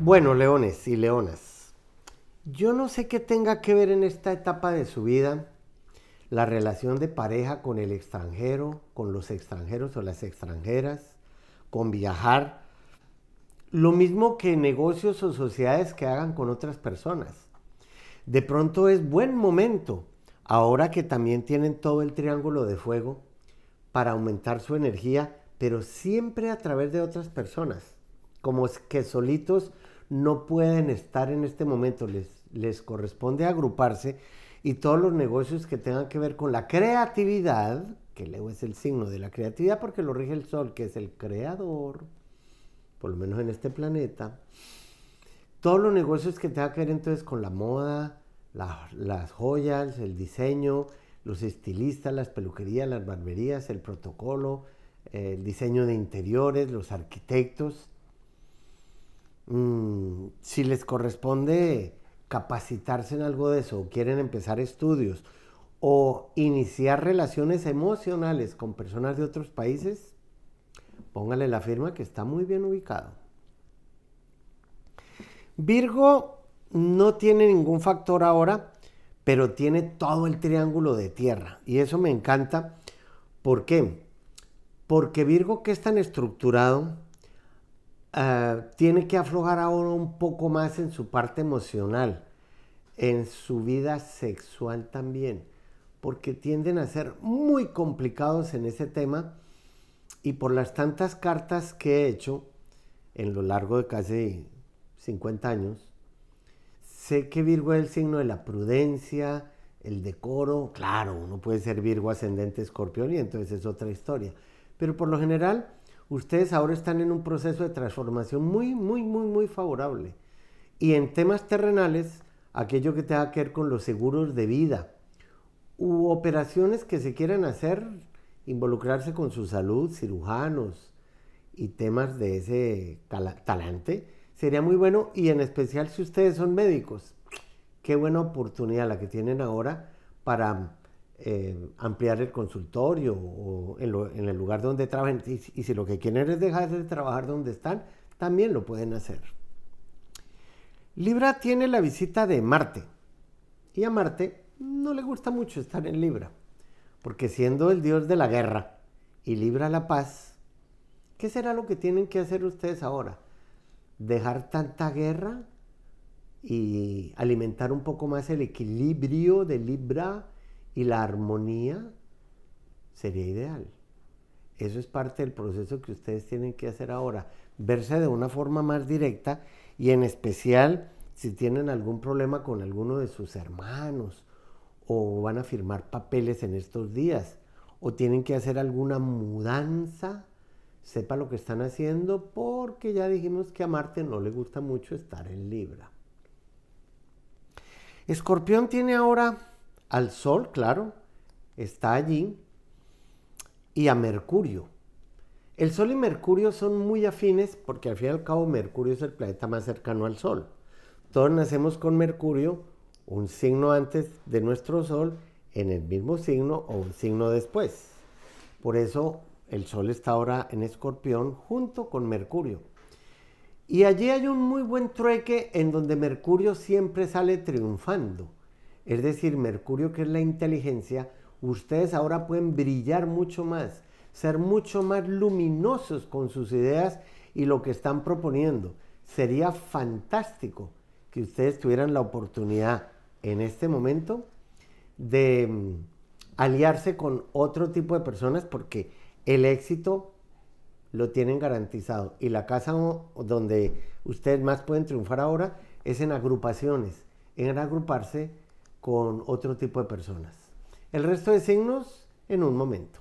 Bueno, leones y leonas, yo no sé qué tenga que ver en esta etapa de su vida la relación de pareja con el extranjero, con los extranjeros o las extranjeras, con viajar. Lo mismo que negocios o sociedades que hagan con otras personas. De pronto es buen momento, ahora que también tienen todo el triángulo de fuego, para aumentar su energía, pero siempre a través de otras personas como es que solitos no pueden estar en este momento, les, les corresponde agruparse y todos los negocios que tengan que ver con la creatividad, que Leo es el signo de la creatividad porque lo rige el Sol, que es el creador, por lo menos en este planeta, todos los negocios que tengan que ver entonces con la moda, las joyas, el diseño, los estilistas, las peluquerías, las barberías, el protocolo, el diseño de interiores, los arquitectos, Mm, si les corresponde capacitarse en algo de eso, o quieren empezar estudios, o iniciar relaciones emocionales con personas de otros países, póngale la firma que está muy bien ubicado. Virgo no tiene ningún factor ahora, pero tiene todo el triángulo de tierra. Y eso me encanta. ¿Por qué? Porque Virgo que es tan estructurado, eh, tiene que aflojar ahora un poco más en su parte emocional, en su vida sexual también, porque tienden a ser muy complicados en ese tema y por las tantas cartas que he hecho en lo largo de casi 50 años, sé que Virgo es el signo de la prudencia, el decoro, claro, uno puede ser Virgo ascendente escorpión y entonces es otra historia, pero por lo general ustedes ahora están en un proceso de transformación muy, muy, muy, muy favorable. Y en temas terrenales, aquello que tenga que ver con los seguros de vida u operaciones que se quieran hacer, involucrarse con su salud, cirujanos y temas de ese talante, sería muy bueno y en especial si ustedes son médicos. Qué buena oportunidad la que tienen ahora para eh, ampliar el consultorio o en, el lugar donde trabajan. Y, si lo que quieren es dejar de trabajar donde están, también lo pueden hacer. Libra tiene la visita de Marte. Y a Marte no le gusta mucho estar en Libra, porque siendo el dios de la guerra y Libra la paz, ¿qué será lo que tienen que hacer ustedes ahora? ¿Dejar tanta guerra y alimentar un poco más el equilibrio de Libra? y la armonía sería ideal. Eso es parte del proceso que ustedes tienen que hacer ahora, verse de una forma más directa y en especial si tienen algún problema con alguno de sus hermanos o van a firmar papeles en estos días o tienen que hacer alguna mudanza, sepa lo que están haciendo porque ya dijimos que a Marte no le gusta mucho estar en Libra. Escorpión tiene ahora al Sol, claro, está allí, y a Mercurio. El Sol y Mercurio son muy afines porque al fin y al cabo Mercurio es el planeta más cercano al Sol. Todos nacemos con Mercurio, un signo antes de nuestro Sol, en el mismo signo o un signo después. Por eso el Sol está ahora en Escorpión junto con Mercurio. Y allí hay un muy buen trueque en donde Mercurio siempre sale triunfando es decir, Mercurio que es la inteligencia, ustedes ahora pueden brillar mucho más, ser mucho más luminosos con sus ideas y lo que están proponiendo. Sería fantástico que ustedes tuvieran la oportunidad en este momento de mm, aliarse con otro tipo de personas porque el éxito lo tienen garantizado. Y la casa donde ustedes más pueden triunfar ahora es en agrupaciones, en agruparse con otro tipo de personas. El resto de signos en un momento.